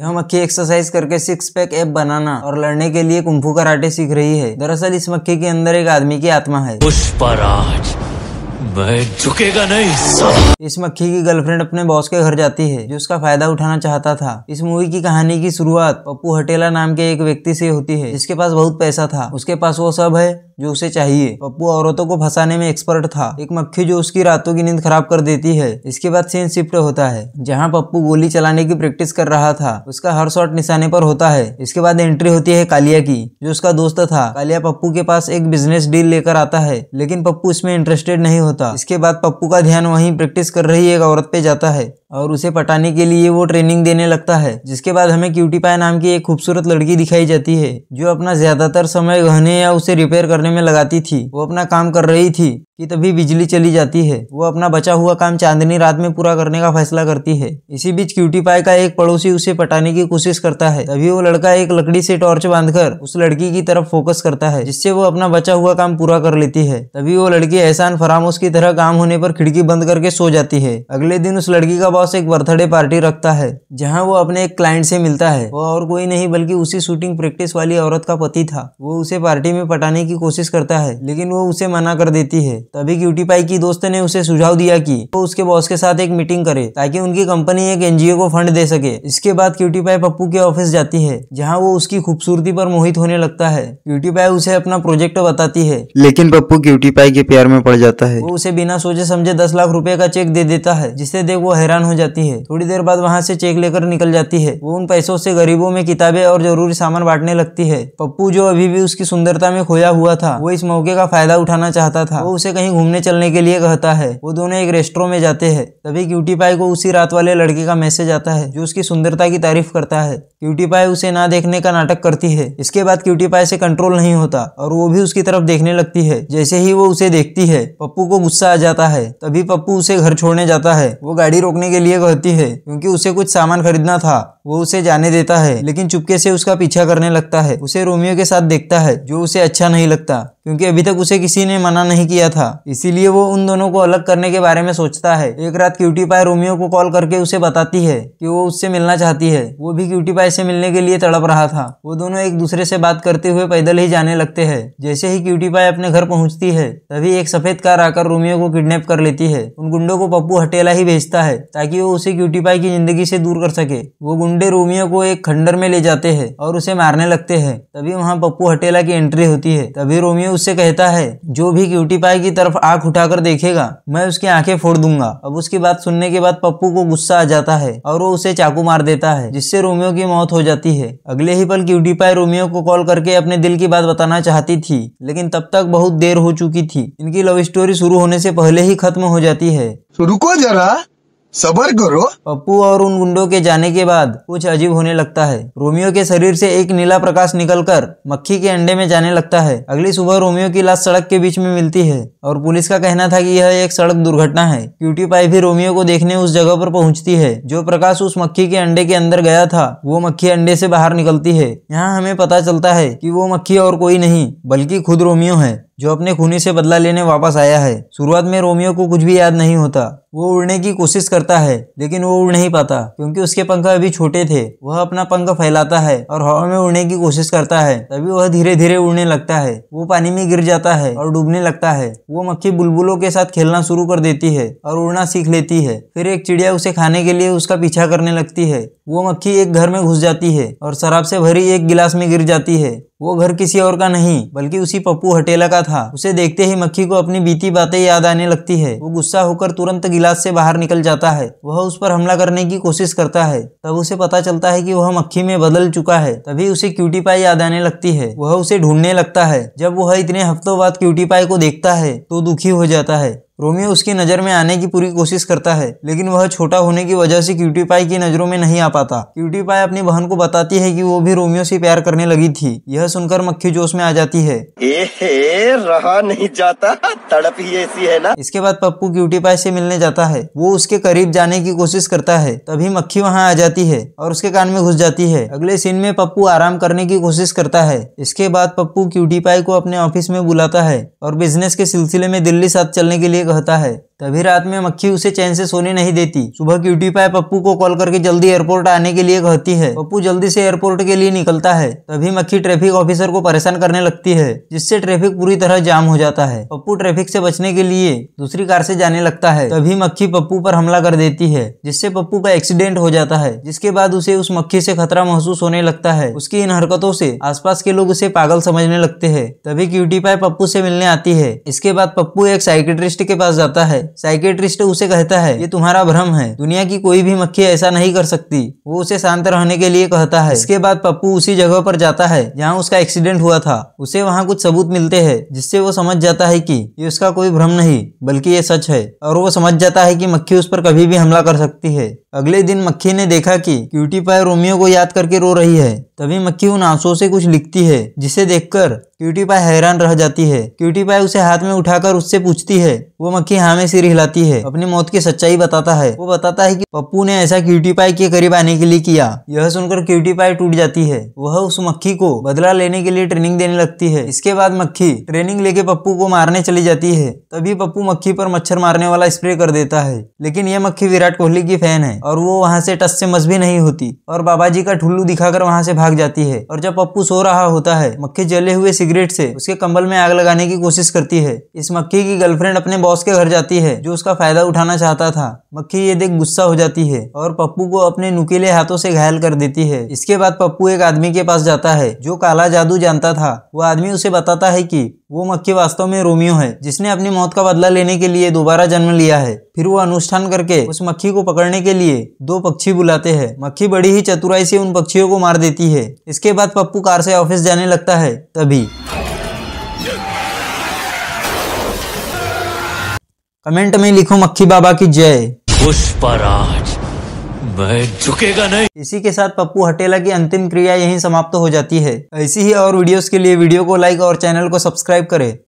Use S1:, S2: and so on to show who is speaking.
S1: यह मक्खी एक्सरसाइज करके सिक्स पैक एप बनाना और लड़ने के लिए कुंफू कराटे सीख रही है दरअसल इस मक्खी के अंदर एक आदमी की आत्मा है पुष्पराज झुकेगा नहीं इस मक्खी की गर्लफ्रेंड अपने बॉस के घर जाती है जो उसका फायदा उठाना चाहता था इस मूवी की कहानी की शुरुआत पप्पू हटेला नाम के एक व्यक्ति से होती है जिसके पास बहुत पैसा था उसके पास वो सब है जो उसे चाहिए पप्पू औरतों को फंसाने में एक्सपर्ट था एक मक्खी जो उसकी रातों की नींद खराब कर देती है इसके बाद सीन शिफ्ट होता है जहाँ पप्पू गोली चलाने की प्रैक्टिस कर रहा था उसका हर शॉट निशाने पर होता है इसके बाद एंट्री होती है कालिया की जो उसका दोस्त था कालिया पप्पू के पास एक बिजनेस डील लेकर आता है लेकिन पप्पू इसमें इंटरेस्टेड नहीं होता इसके बाद पप्पू का ध्यान वहीं प्रैक्टिस कर रही एक औरत पे जाता है और उसे पटाने के लिए वो ट्रेनिंग देने लगता है जिसके बाद हमें क्यूटी पाए नाम की एक खूबसूरत लड़की दिखाई जाती है जो अपना ज्यादातर समय गहने या उसे रिपेयर करने में लगाती थी वो अपना काम कर रही थी कि तभी बिजली चली जाती है वो अपना बचा हुआ काम चांदनी रात में पूरा करने का फैसला करती है इसी बीच क्यूटी पाई का एक पड़ोसी उसे पटाने की कोशिश करता है तभी वो लड़का एक लकड़ी से टॉर्च बांधकर उस लड़की की तरफ फोकस करता है जिससे वो अपना बचा हुआ काम पूरा कर लेती है तभी वो लड़की एहसान फरामोश की तरह काम होने पर खिड़की बंद करके सो जाती है अगले दिन उस लड़की का बॉस एक बर्थडे पार्टी रखता है जहाँ वो अपने एक क्लाइंट से मिलता है वो और कोई नहीं बल्कि उसी शूटिंग प्रैक्टिस वाली औरत का पति था वो उसे पार्टी में पटाने की कोशिश करता है लेकिन वो उसे मना कर देती है तभी क्यूटी पाई की दोस्त ने उसे सुझाव दिया कि वो उसके बॉस के साथ एक मीटिंग करे ताकि उनकी कंपनी एक एनजीओ को फंड दे सके इसके बाद क्यूटी पाई पप्पू के ऑफिस जाती है जहाँ वो उसकी खूबसूरती पर मोहित होने लगता है क्यूटी पाई उसे अपना प्रोजेक्ट बताती है लेकिन पप्पू क्यूटी पाई के प्यार में पड़ जाता है वो उसे बिना सोचे समझे दस लाख रूपए का चेक दे देता है जिसे देख वो हैरान हो जाती है थोड़ी देर बाद वहाँ से चेक लेकर निकल जाती है वो उन पैसों से गरीबों में किताबें और जरूरी सामान बांटने लगती है पप्पू जो अभी भी उसकी सुंदरता में खोया हुआ था वो इस मौके का फायदा उठाना चाहता था वो उसे कहीं घूमने चलने के लिए कहता है वो दोनों एक रेस्टोरों में जाते हैं तभी क्यूटी पाई को उसी रात वाले लड़के का मैसेज आता है जो उसकी सुंदरता की तारीफ करता है क्यूटी पाई उसे ना देखने का नाटक करती है इसके बाद क्यूटी पाई से कंट्रोल नहीं होता और वो भी उसकी तरफ देखने लगती है जैसे ही वो उसे देखती है पप्पू को गुस्सा आ जाता है तभी पप्पू उसे घर छोड़ने जाता है वो गाड़ी रोकने के लिए कहती है क्योंकि उसे कुछ सामान खरीदना था वो उसे जाने देता है लेकिन चुपके से उसका पीछा करने लगता है उसे रोमियो के साथ देखता है जो उसे अच्छा नहीं लगता क्योंकि अभी तक उसे किसी ने मना नहीं किया था इसीलिए वो उन दोनों को अलग करने के बारे में सोचता है एक रात क्यूटी पाई रोमियो को कॉल करके उसे बताती है कि वो उससे मिलना चाहती है वो भी क्यूटी पाई से मिलने के लिए तड़प रहा था वो दोनों एक दूसरे से बात करते हुए पैदल ही जाने लगते है जैसे ही क्यूटी पाई अपने घर पहुंचती है तभी एक सफेद कार आकर रोमियो को किडनेप कर लेती है उन गुंडों को पप्पू हटेला ही भेजता है ताकि वो उसे क्यूटी पाई की जिंदगी से दूर कर सके वो गुंडे गुंडे रोमियो को एक खंडर में ले जाते हैं और उसे मारने लगते हैं तभी वहाँ पप्पू हटेला की एंट्री होती है तभी रोमियो उससे कहता है जो भी क्यूटी पाई की तरफ आंख उठाकर देखेगा मैं उसकी आंखें फोड़ दूंगा अब उसकी बात सुनने के बाद पप्पू को गुस्सा आ जाता है और वो उसे चाकू मार देता है जिससे रोमियो की मौत हो जाती है अगले ही पल क्यूटी पाई रोमियो को कॉल करके अपने दिल की बात बताना चाहती थी लेकिन तब तक बहुत देर हो चुकी थी इनकी लव स्टोरी शुरू होने से पहले ही खत्म हो जाती है रुको जरा सबर करो पप्पू और उन गुंडों के जाने के बाद कुछ अजीब होने लगता है रोमियो के शरीर से एक नीला प्रकाश निकलकर मक्खी के अंडे में जाने लगता है अगली सुबह रोमियो की लाश सड़क के बीच में मिलती है और पुलिस का कहना था कि यह एक सड़क दुर्घटना है क्यूटी पाई भी रोमियो को देखने उस जगह पर पहुंचती है जो प्रकाश उस मक्खी के अंडे के अंदर गया था वो मक्खी अंडे से बाहर निकलती है यहाँ हमें पता चलता है की वो मक्खी और कोई नहीं बल्कि खुद रोमियो है जो अपने खूनी से बदला लेने वापस आया है शुरुआत में रोमियो को कुछ भी याद नहीं होता वो उड़ने की कोशिश करता है लेकिन वो उड़ नहीं पाता क्योंकि उसके पंख अभी छोटे थे वह अपना पंख फैलाता है और हवा में उड़ने की कोशिश करता है तभी वह धीरे धीरे उड़ने लगता है वो पानी में गिर जाता है और डूबने लगता है वो मक्खी बुलबुलों के साथ खेलना शुरू कर देती है और उड़ना सीख लेती है फिर एक चिड़िया उसे खाने के लिए उसका पीछा करने लगती है वो मक्खी एक घर में घुस जाती है और शराब से भरी एक गिलास में गिर जाती है वो घर किसी और का नहीं बल्कि उसी पप्पू हटेला का था उसे देखते ही मक्खी को अपनी बीती बातें याद आने लगती है वो गुस्सा होकर तुरंत गिलास से बाहर निकल जाता है वह उस पर हमला करने की कोशिश करता है तब उसे पता चलता है कि वह मक्खी में बदल चुका है तभी उसे क्यूटी पाई याद आने लगती है वह उसे ढूंढने लगता है जब वह इतने हफ्तों बाद क्यूटी पाई को देखता है तो दुखी हो जाता है रोमियो उसकी नज़र में आने की पूरी कोशिश करता है लेकिन वह छोटा होने की वजह से क्यूटी पाई की नज़रों में नहीं आ पाता क्यूटी पाई अपनी बहन को बताती है कि वो भी रोमियो से प्यार करने लगी थी यह सुनकर मक्खी जोश में आ जाती है ए रहा नहीं जाता तड़प ही ऐसी है ना इसके बाद पप्पू क्यूटी पाई से मिलने जाता है वो उसके करीब जाने की कोशिश करता है तभी मक्खी वहाँ आ जाती है और उसके कान में घुस जाती है अगले सीन में पप्पू आराम करने की कोशिश करता है इसके बाद पप्पू क्यूटी पाई को अपने ऑफिस में बुलाता है और बिजनेस के सिलसिले में दिल्ली साथ चलने के लिए कहता है तभी रात में मक्खी उसे चैन से सोने नहीं देती सुबह क्यूटी पाए पप्पू को कॉल करके जल्दी एयरपोर्ट आने के लिए कहती है पप्पू जल्दी से एयरपोर्ट के लिए निकलता है तभी मक्खी ट्रैफिक ऑफिसर को परेशान करने लगती है जिससे ट्रैफिक पूरी तरह जाम हो जाता है पप्पू ट्रैफिक से बचने के लिए दूसरी कार से जाने लगता है तभी मक्खी पप्पू पर हमला कर देती है जिससे पप्पू का एक्सीडेंट हो जाता है जिसके बाद उसे उस मक्खी से खतरा महसूस होने लगता है उसकी इन हरकतों से आसपास के लोग उसे पागल समझने लगते हैं तभी क्यूटी पाए पप्पू से मिलने आती है इसके बाद पप्पू एक साइकेट्रिस्ट के पास जाता है साइकेट्रिस्ट उसे कहता है ये तुम्हारा भ्रम है दुनिया की कोई भी मक्खी ऐसा नहीं कर सकती वो उसे शांत रहने के लिए कहता है इसके बाद पप्पू उसी जगह पर जाता है जहाँ उसका एक्सीडेंट हुआ था उसे वहाँ कुछ सबूत मिलते हैं जिससे वो समझ जाता है की ये उसका कोई भ्रम नहीं बल्कि ये सच है और वो समझ जाता है की मक्खी उस पर कभी भी हमला कर सकती है अगले दिन मक्खी ने देखा कि क्यूटी पाय रोमियो को याद करके रो रही है तभी मक्खी उन आंसुओं से कुछ लिखती है जिसे देखकर क्यूटी पाई हैरान रह जाती है क्यूटी पाई उसे हाथ में उठाकर उससे पूछती है वो मक्खी हाँ में सिर हिलाती है अपनी मौत की सच्चाई बताता है वो बताता है कि पप्पू ने ऐसा क्यूटी पाई के करीब आने के लिए किया यह सुनकर क्यूटी पाई टूट जाती है वह उस मक्खी को बदला लेने के लिए ट्रेनिंग देने लगती है इसके बाद मक्खी ट्रेनिंग लेके पप्पू को मारने चली जाती है तभी पप्पू मक्खी पर मच्छर मारने वाला स्प्रे कर देता है लेकिन यह मक्खी विराट कोहली की फैन है और वो वहाँ से टस से मस भी नहीं होती और बाबा जी का ठुल्लू दिखाकर वहाँ से भाग जाती है और जब पप्पू सो रहा होता है मक्खी जले हुए सिगरेट से उसके कंबल में आग लगाने की कोशिश करती है इस मक्खी की गर्लफ्रेंड अपने बॉस के घर जाती है जो उसका फायदा उठाना चाहता था मक्खी ये देख गुस्सा हो जाती है और पप्पू को अपने नुकीले हाथों से घायल कर देती है इसके बाद पप्पू एक आदमी के पास जाता है जो काला जादू जानता था वो आदमी उसे बताता है की वो मक्खी वास्तव में रोमियो है जिसने अपनी मौत का बदला लेने के लिए दोबारा जन्म लिया है फिर वो अनुष्ठान करके उस मक्खी को पकड़ने के लिए दो पक्षी बुलाते हैं मक्खी बड़ी ही चतुराई से उन पक्षियों को मार देती है इसके बाद पप्पू कार से ऑफिस जाने लगता है तभी कमेंट में लिखो मक्खी बाबा की जय झुकेगा नहीं इसी के साथ पप्पू हटेला की अंतिम क्रिया यहीं समाप्त हो जाती है ऐसी ही और वीडियोस के लिए वीडियो को लाइक और चैनल को सब्सक्राइब करें